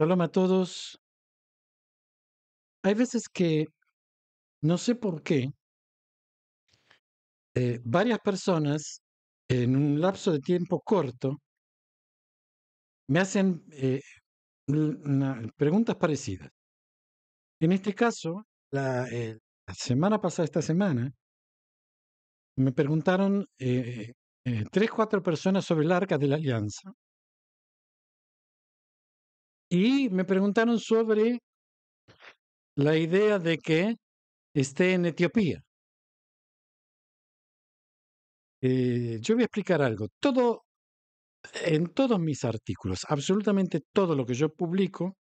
Shalom a todos. Hay veces que no sé por qué eh, varias personas en un lapso de tiempo corto me hacen eh, preguntas parecidas. En este caso, la, eh, la, semana pasada, esta semana, me preguntaron tres, cuatro personas sobre el arca de la alianza. Y me preguntaron sobre la idea de que esté en Etiopía. Eh, yo voy a explicar algo. Todo, en todos mis artículos, absolutamente todo lo que yo publico,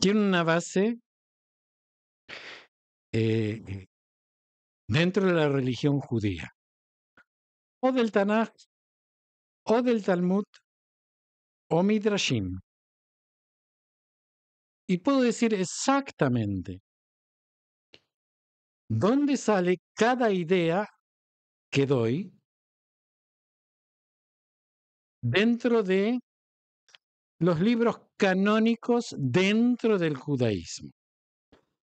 tiene una base eh, eh, dentro de la religión judía, o del Tanaj, o del Talmud, o Midrashim y puedo decir exactamente dónde sale cada idea que doy dentro de los libros canónicos dentro del judaísmo.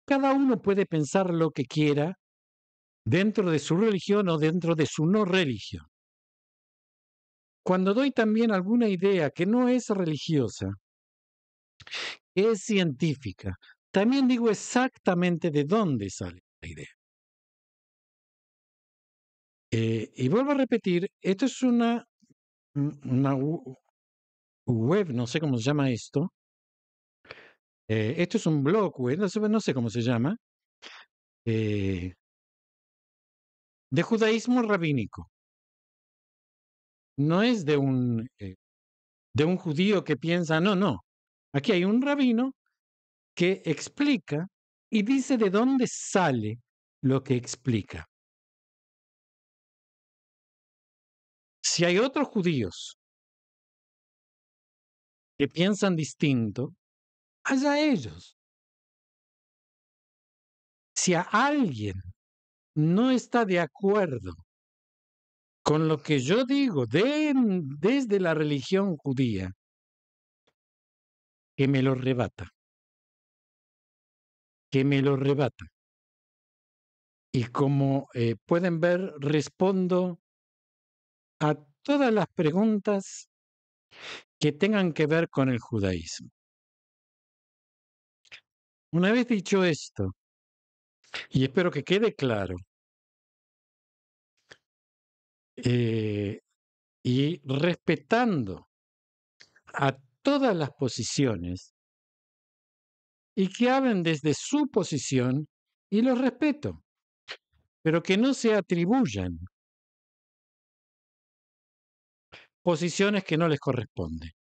Cada uno puede pensar lo que quiera dentro de su religión o dentro de su no religión. Cuando doy también alguna idea que no es religiosa, es científica, también digo exactamente de dónde sale la idea. Eh, y vuelvo a repetir, esto es una, web, no sé cómo se llama esto. Eh, esto es un blog web, no sé, cómo se llama. Eh, de judaísmo rabínico. No es de un, de un judío que piensa, no, no, Aquí hay un rabino que explica y dice de dónde sale lo que explica. Si hay otros judíos que piensan distinto, allá ellos. Si a alguien no está de acuerdo con lo que yo digo desde la religión judía, que me lo rebata, que me lo rebata. Y como eh, pueden ver, respondo a todas las preguntas que tengan que ver con el judaísmo. Una vez dicho esto, y espero que quede claro, eh, y respetando a todas las posiciones y que hablen desde su posición y los respeto, pero que no se atribuyan posiciones que no les corresponden.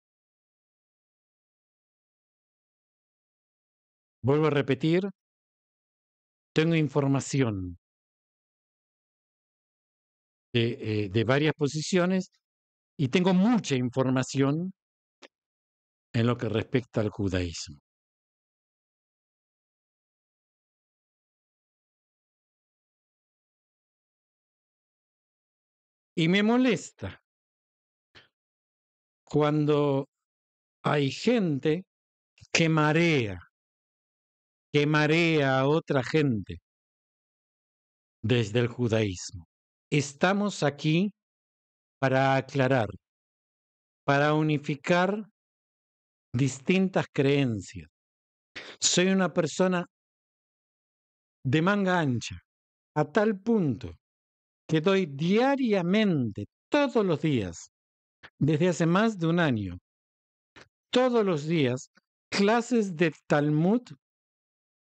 Vuelvo a repetir, tengo información de, eh, de varias posiciones y tengo mucha información en lo que respecta al judaísmo. Y me molesta cuando hay gente que marea, que marea a otra gente desde el judaísmo. Estamos aquí para aclarar, para unificar distintas creencias. Soy una persona de manga ancha, a tal punto que doy diariamente, todos los días, desde hace más de un año, todos los días, clases de Talmud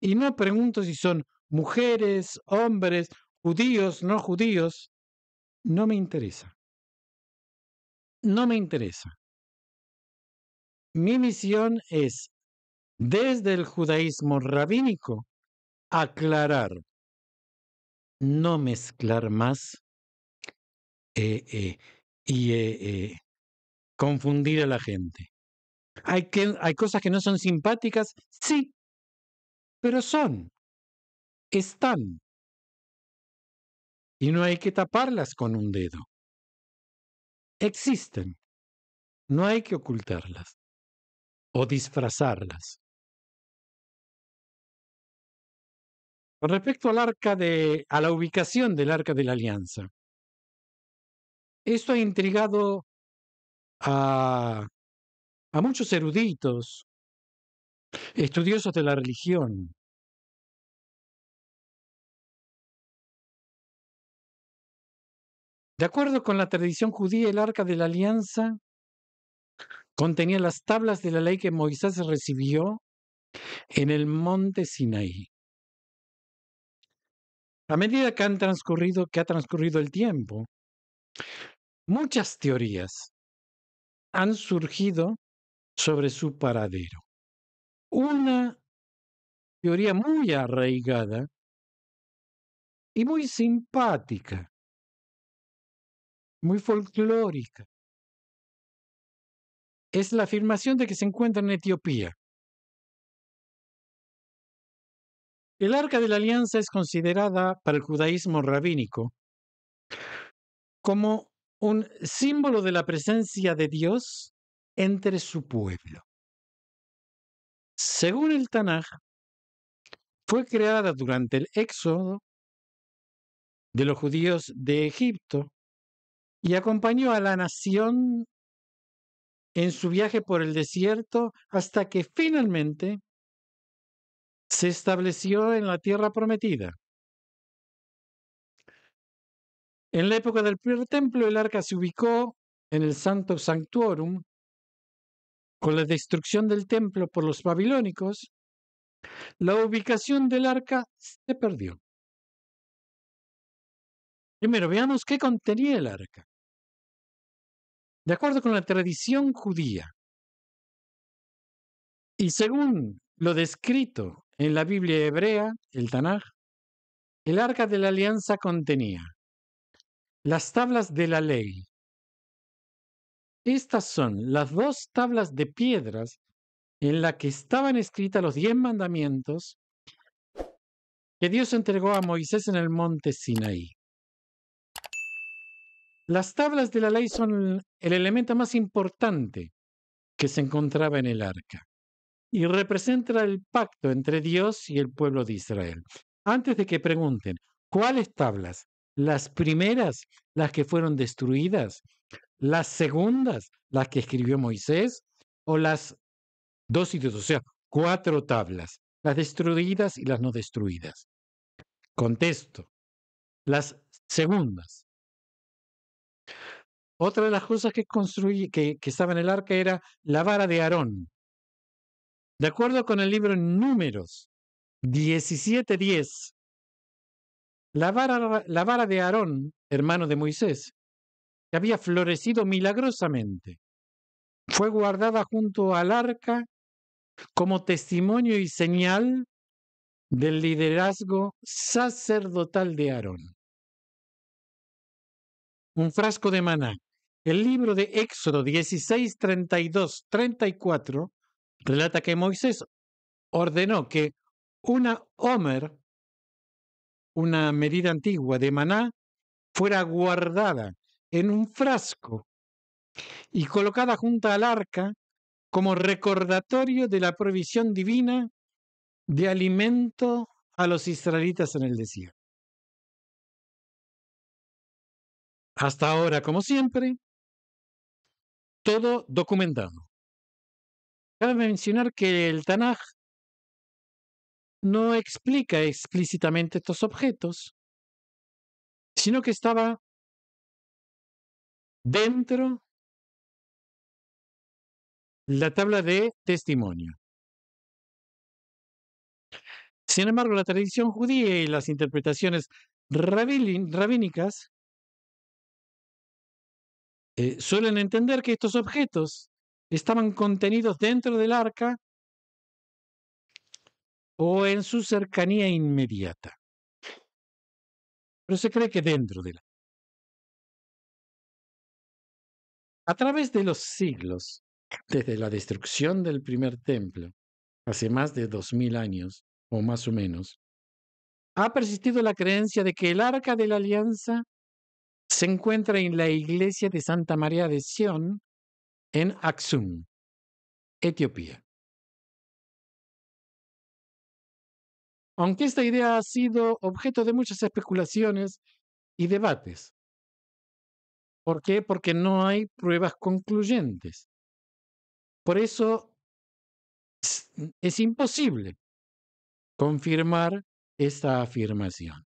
y no pregunto si son mujeres, hombres, judíos, no judíos, no me interesa. No me interesa. Mi misión es, desde el judaísmo rabínico, aclarar, no mezclar más eh, eh, y eh, confundir a la gente. Hay, hay cosas que no son simpáticas, sí, pero son, están. Y no hay que taparlas con un dedo. Existen. No hay que ocultarlas o disfrazarlas. Con respecto al arca de, a la ubicación del arca de la alianza, esto ha intrigado a, a muchos eruditos, estudiosos de la religión. De acuerdo con la tradición judía, el arca de la alianza contenía las tablas de la ley que Moisés recibió en el monte Sinaí. A medida que, han transcurrido, que ha transcurrido el tiempo, muchas teorías han surgido sobre su paradero. Una teoría muy arraigada y muy simpática, muy folclórica, es la afirmación de que se encuentra en Etiopía. El arca de la alianza es considerada para el judaísmo rabínico como un símbolo de la presencia de Dios entre su pueblo. Según el Tanaj, fue creada durante el éxodo de los judíos de Egipto y acompañó a la nación en su viaje por el desierto hasta que finalmente se estableció en la tierra prometida. En la época del primer templo, el arca se ubicó en el Santo Sanctuorum. Con la destrucción del templo por los babilónicos, la ubicación del arca se perdió. Primero, veamos qué contenía el arca de acuerdo con la tradición judía. Y según lo descrito en la Biblia hebrea, el Tanaj, el arca de la alianza contenía las tablas de la ley. Estas son las dos tablas de piedras en las que estaban escritas los diez mandamientos que Dios entregó a Moisés en el monte Sinaí. Las tablas de la ley son el elemento más importante que se encontraba en el arca y representa el pacto entre Dios y el pueblo de Israel. Antes de que pregunten, ¿cuáles tablas? Las primeras, las que fueron destruidas, las segundas, las que escribió Moisés, o las dos y dos, o sea, cuatro tablas, las destruidas y las no destruidas. Contesto, las segundas, otra de las cosas que, construí, que, estaba en el arca era la vara de Aarón. De acuerdo con el libro Números 17:10, la vara, la vara de Aarón, hermano de Moisés, que había florecido milagrosamente, fue guardada junto al arca como testimonio y señal del liderazgo sacerdotal de Aarón un frasco de maná. El libro de Éxodo 16, 32, 34 relata que Moisés ordenó que una homer, una medida antigua de maná, fuera guardada en un frasco y colocada junto al arca como recordatorio de la provisión divina de alimento a los israelitas en el desierto. Hasta ahora, como siempre, todo documentado. Cabe mencionar que el Tanaj no explica explícitamente estos objetos, sino que estaba dentro la tabla de testimonio. Sin embargo, la tradición judía y las interpretaciones rabínicas eh, suelen entender que estos objetos estaban contenidos dentro del arca o en su cercanía inmediata. Pero se cree que dentro del arca. A través de los siglos, desde la destrucción del primer templo, hace más de dos mil años, o más o menos, ha persistido la creencia de que el arca de la alianza se encuentra en la iglesia de Santa María de Sion en Aksum, Etiopía. Aunque esta idea ha sido objeto de muchas especulaciones y debates. ¿Por qué? Porque no hay pruebas concluyentes. Por eso es imposible confirmar esta afirmación.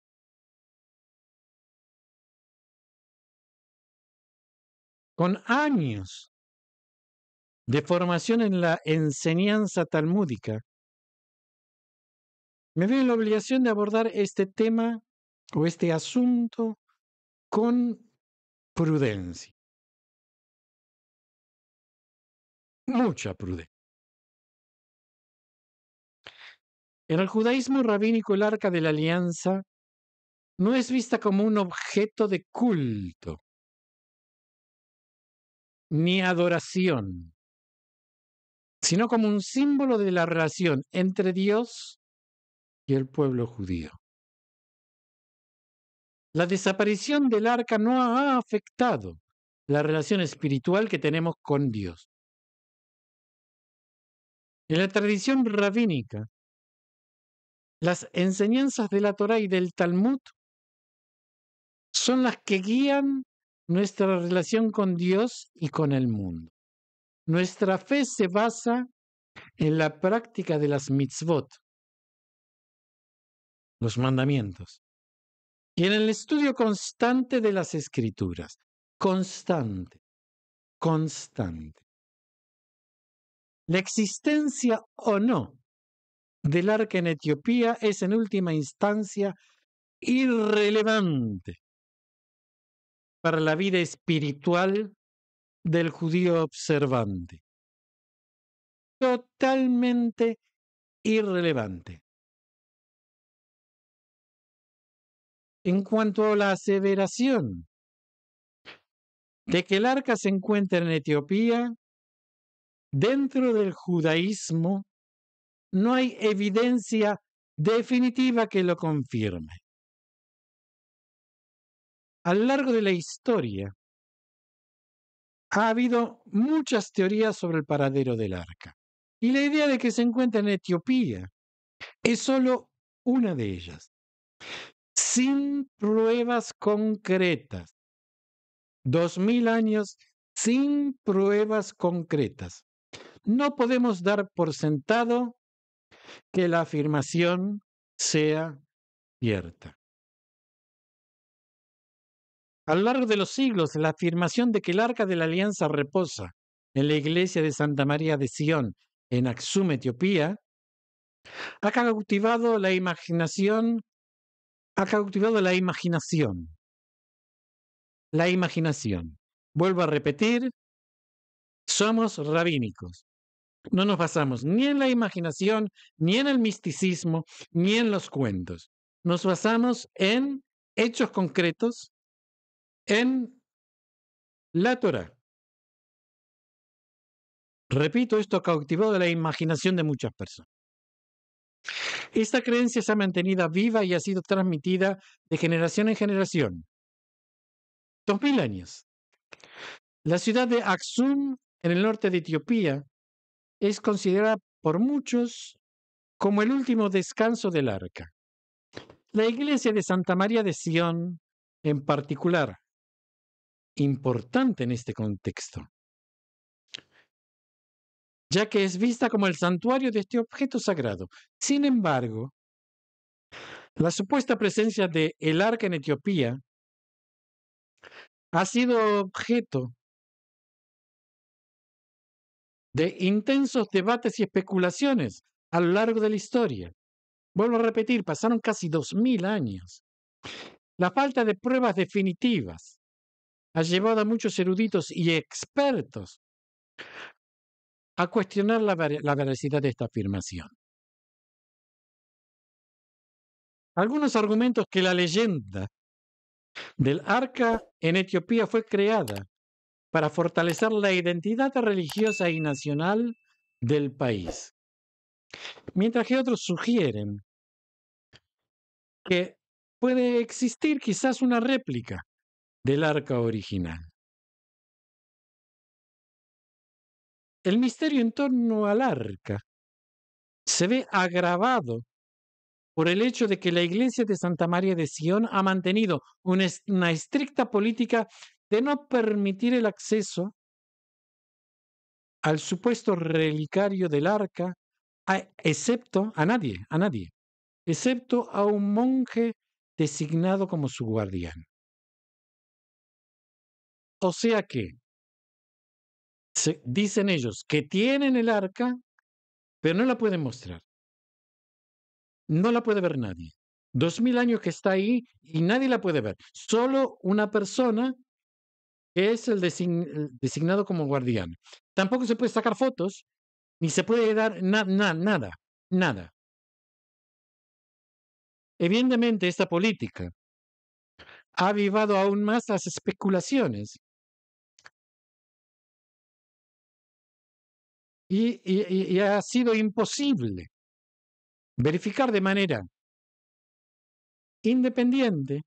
con años de formación en la enseñanza talmúdica, me veo en la obligación de abordar este tema o este asunto con prudencia. Mucha prudencia. En el judaísmo rabínico el arca de la alianza no es vista como un objeto de culto, ni adoración, sino como un símbolo de la relación entre Dios y el pueblo judío. La desaparición del arca no ha afectado la relación espiritual que tenemos con Dios. En la tradición rabínica, las enseñanzas de la Torah y del Talmud son las que guían nuestra relación con Dios y con el mundo. Nuestra fe se basa en la práctica de las mitzvot, los mandamientos, y en el estudio constante de las escrituras. Constante, constante. La existencia o no del arca en Etiopía es en última instancia irrelevante para la vida espiritual del judío observante. Totalmente irrelevante. En cuanto a la aseveración de que el arca se encuentra en Etiopía, dentro del judaísmo no hay evidencia definitiva que lo confirme a lo largo de la historia ha habido muchas teorías sobre el paradero del arca. Y la idea de que se encuentra en Etiopía es solo una de ellas. Sin pruebas concretas. Dos mil años sin pruebas concretas. No podemos dar por sentado que la afirmación sea cierta. A lo largo de los siglos, la afirmación de que el arca de la alianza reposa en la iglesia de Santa María de Sion, en Aksum, Etiopía, ha cautivado la imaginación, ha cautivado la imaginación. La imaginación. Vuelvo a repetir, somos rabínicos. No nos basamos ni en la imaginación, ni en el misticismo, ni en los cuentos. Nos basamos en hechos concretos en la Torah. Repito, esto cautivó de la imaginación de muchas personas. Esta creencia se ha mantenido viva y ha sido transmitida de generación en generación. Dos mil años. La ciudad de Aksum, en el norte de Etiopía, es considerada por muchos como el último descanso del arca. La iglesia de Santa María de Sion, en particular, importante en este contexto, ya que es vista como el santuario de este objeto sagrado. Sin embargo, la supuesta presencia de el arca en Etiopía ha sido objeto de intensos debates y especulaciones a lo largo de la historia. Vuelvo a repetir, pasaron casi mil años. La falta de pruebas definitivas ha llevado a muchos eruditos y expertos a cuestionar la, veracidad de esta afirmación. Algunos argumentos que la leyenda del arca en Etiopía fue creada para fortalecer la identidad religiosa y nacional del país. Mientras que otros sugieren que puede existir quizás una réplica del arca original. El misterio en torno al arca se ve agravado por el hecho de que la Iglesia de Santa María de Sion ha mantenido una estricta política de no permitir el acceso al supuesto relicario del arca, excepto a nadie, a nadie, excepto a un monje designado como su guardián. O sea que dicen ellos que tienen el arca, pero no la pueden mostrar. No la puede ver nadie. Dos mil años que está ahí y nadie la puede ver. Solo una persona es el, designado como guardián. Tampoco se puede sacar fotos, ni se puede dar nada, nada, nada. Evidentemente, esta política ha avivado aún más las especulaciones y, ha sido imposible verificar de manera independiente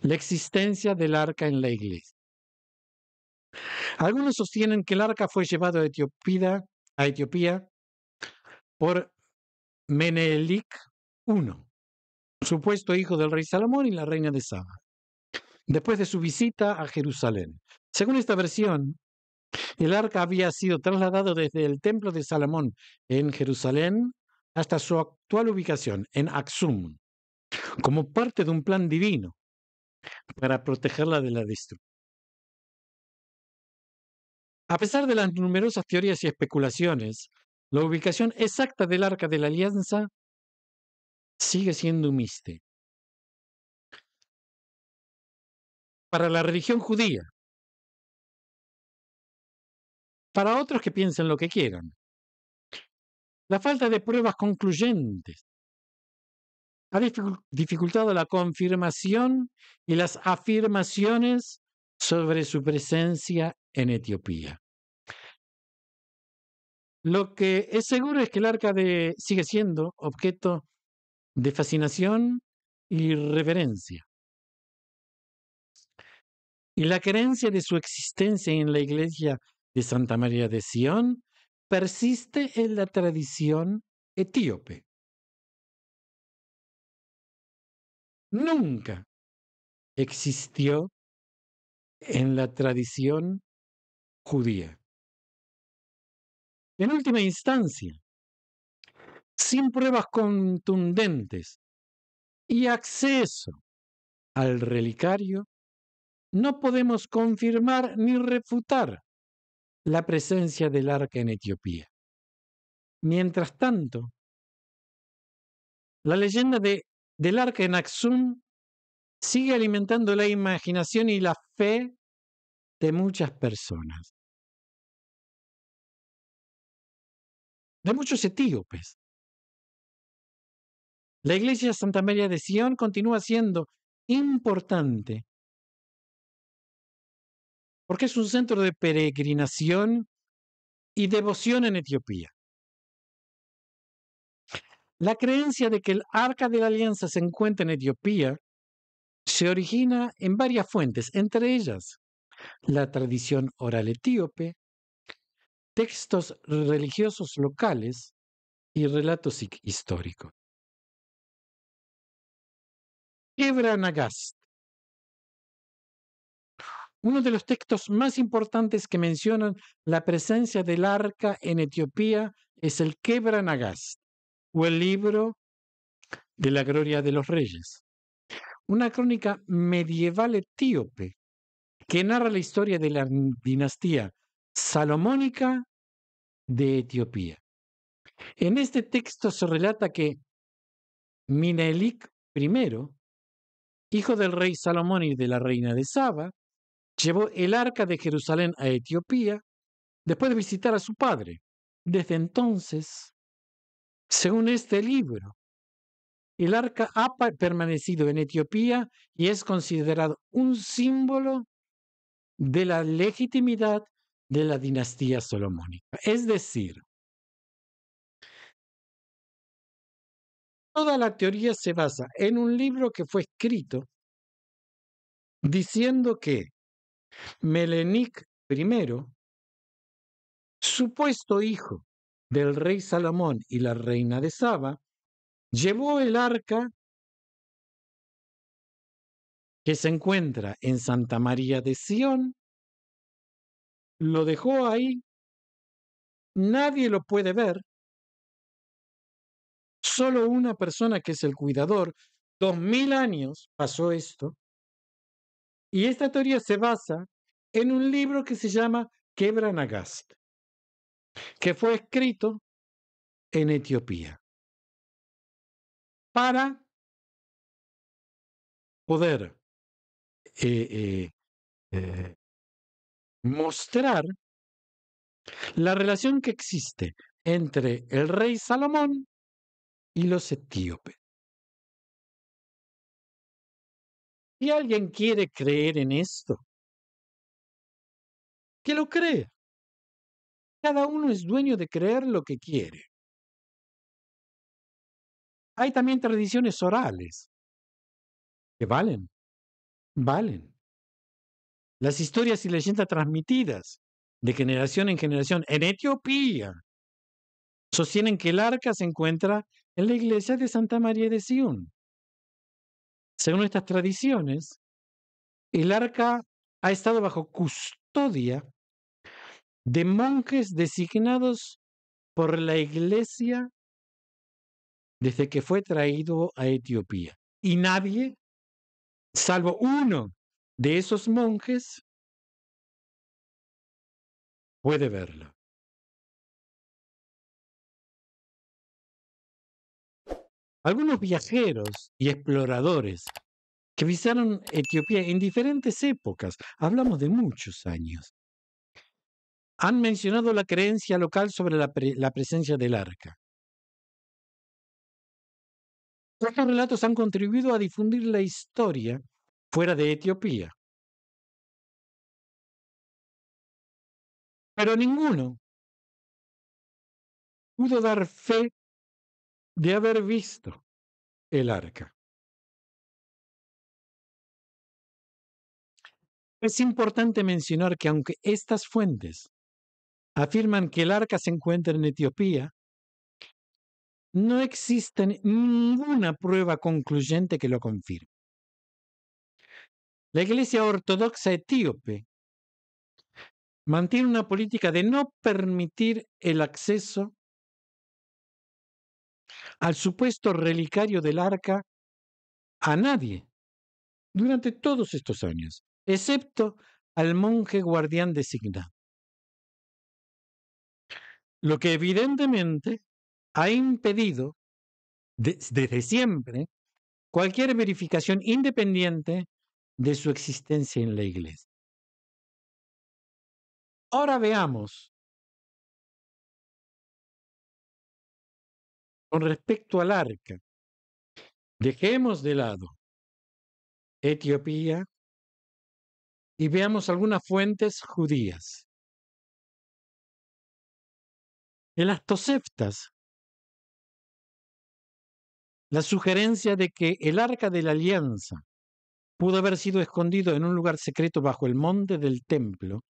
la existencia del arca en la iglesia. Algunos sostienen que el arca fue llevado a Etiopida a Etiopía por Menelik I, supuesto hijo del rey Salomón y la reina de Saba, después de su visita a Jerusalén. Según esta versión, el arca había sido trasladado desde el templo de Salomón en Jerusalén hasta su actual ubicación en Aksum, como parte de un plan divino para protegerla de la destrucción. A pesar de las numerosas teorías y especulaciones, la ubicación exacta del arca de la alianza sigue siendo un misterio. Para la religión judía, para otros que piensen lo que quieran. La falta de pruebas concluyentes ha dificultado la confirmación y las afirmaciones sobre su presencia en Etiopía. Lo que es seguro es que el arca sigue siendo objeto de fascinación y reverencia. Y la creencia de su existencia en la iglesia de Santa María de Sion persiste en la tradición etíope. Nunca existió en la tradición judía. En última instancia, sin pruebas contundentes y acceso al relicario, no podemos confirmar ni refutar la presencia del arca en Etiopía. Mientras tanto, la leyenda del arca en Aksum sigue alimentando la imaginación y la fe de muchas personas. De muchos etíopes. La iglesia de Santa María de Sion continúa siendo importante porque es un centro de peregrinación y devoción en Etiopía. La creencia de que el arca de la alianza se encuentra en Etiopía se origina en varias fuentes, entre ellas la tradición oral etíope, textos religiosos locales y relatos históricos uno de los textos más importantes que mencionan la presencia del arca en Etiopía es el Quebranagast, o el libro de la gloria de los reyes, una crónica medieval etíope que narra la historia de la dinastía salomónica de Etiopía. En este texto se relata que Minelik I, hijo del rey Salomón y de la reina de Saba, Llevó el arca de Jerusalén a Etiopía después de visitar a su padre. Desde entonces, según este libro, el arca ha permanecido en Etiopía y es considerado un símbolo de la legitimidad de la dinastía solomónica. Es decir, toda la teoría se basa en un libro que fue escrito diciendo que Melenic I, supuesto hijo del rey Salomón y la reina de Saba, llevó el arca que se encuentra en Santa María de Sión, lo dejó ahí, nadie lo puede ver, solo una persona que es el cuidador, dos mil años pasó esto, y esta teoría se basa en un libro que se llama Quebranagast, que fue escrito en Etiopía para poder eh, eh, eh, mostrar la relación que existe entre el rey Salomón y los etíopes. Si alguien quiere creer en esto, que lo crea. Cada uno es dueño de creer lo que quiere. Hay también tradiciones orales que valen, valen. Las historias y leyendas transmitidas de generación en generación en Etiopía sostienen que el arca se encuentra en la iglesia de Santa María de Sion. Según estas tradiciones, el arca ha estado bajo custodia de monjes designados por la iglesia desde que fue traído a Etiopía. Y nadie, salvo uno de esos monjes, puede verla. algunos viajeros y exploradores que visitaron Etiopía en diferentes épocas, hablamos de muchos años, han mencionado la creencia local sobre la, presencia del arca. Estos relatos han contribuido a difundir la historia fuera de Etiopía. Pero ninguno pudo dar fe de haber visto el arca. Es importante mencionar que aunque estas fuentes afirman que el arca se encuentra en Etiopía, no existe ninguna prueba concluyente que lo confirme. La Iglesia Ortodoxa etíope mantiene una política de no permitir el acceso al supuesto relicario del arca a nadie durante todos estos años, excepto al monje guardián designado. Lo que evidentemente ha impedido desde siempre cualquier verificación independiente de su existencia en la iglesia. Ahora veamos Con respecto al arca, dejemos de lado Etiopía y veamos algunas fuentes judías. En las Toseftas, la sugerencia de que el arca de la alianza pudo haber sido escondido en un lugar secreto bajo el monte del templo,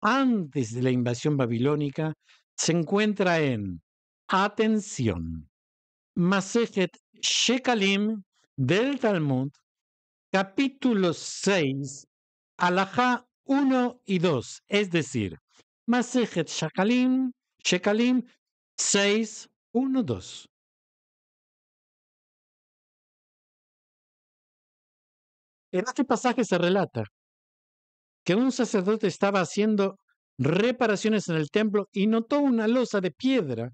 antes de la invasión babilónica, se encuentra en Atención. Masejet Shekalim del Talmud, capítulo 6, alajá 1 y 2, es decir, Masejet Shekalim, Shekalim 6, 1, 2. En este pasaje se relata que un sacerdote estaba haciendo reparaciones en el templo y notó una losa de piedra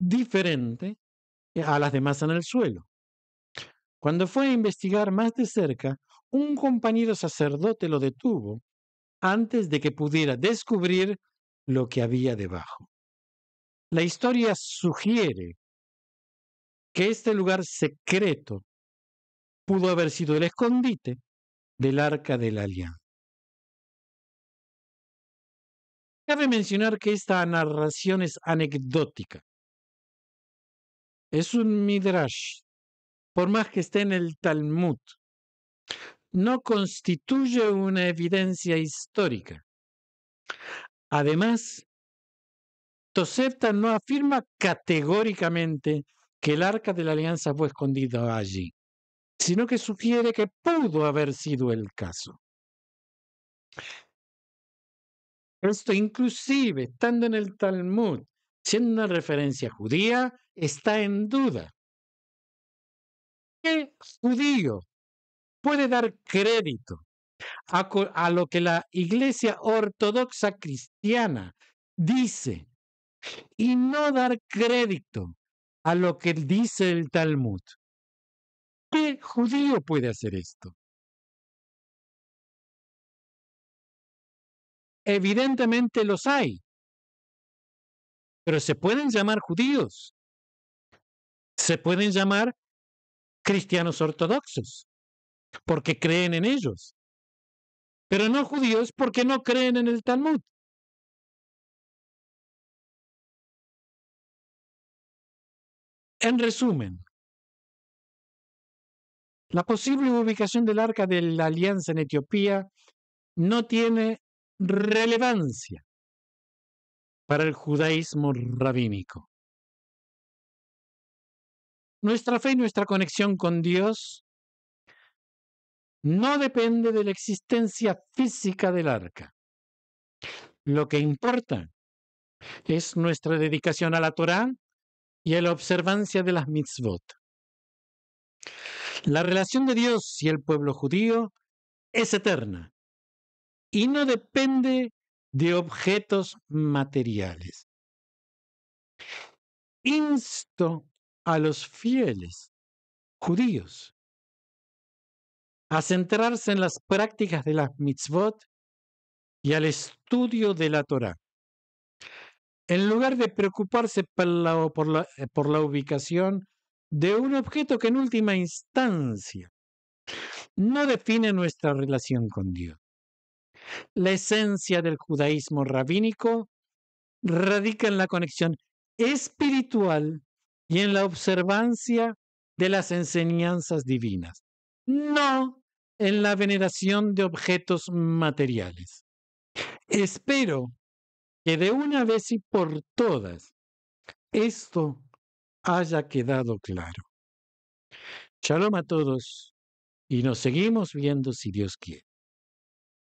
diferente eh, a las demás en el suelo. Cuando fue a investigar más de cerca, un compañero sacerdote lo detuvo antes de que pudiera descubrir lo que había debajo. La historia sugiere que este lugar secreto pudo haber sido el escondite del arca del la alianza. Cabe mencionar que esta narración es anecdótica es un midrash, por más que esté en el Talmud, no constituye una evidencia histórica. Además, Tosefta no afirma categóricamente que el arca de la alianza fue escondido allí, sino que sugiere que pudo haber sido el caso. Esto inclusive, estando en el Talmud, siendo una referencia judía, está en duda. ¿Qué judío puede dar crédito a, a lo que la Iglesia Ortodoxa Cristiana dice y no dar crédito a lo que dice el Talmud? ¿Qué judío puede hacer esto? Evidentemente los hay, pero se pueden llamar judíos, se pueden llamar cristianos ortodoxos, porque creen en ellos, pero no judíos porque no creen en el Talmud. En resumen, la posible ubicación del arca de la alianza en Etiopía no tiene relevancia para el judaísmo rabínico. Nuestra fe y nuestra conexión con Dios no depende de la existencia física del arca. Lo que importa es nuestra dedicación a la Torá y a la observancia de las mitzvot. La relación de Dios y el pueblo judío es eterna y no depende de objetos materiales. Insto a los fieles judíos a centrarse en las prácticas de las mitzvot y al estudio de la Torah. En lugar de preocuparse eh, por la ubicación de un objeto que en última instancia no define nuestra relación con Dios. La esencia del judaísmo rabínico radica en la conexión espiritual y en la observancia de las enseñanzas divinas, no en la veneración de objetos materiales. Espero que de una vez y por todas esto haya quedado claro. Shalom a todos y nos seguimos viendo si Dios quiere.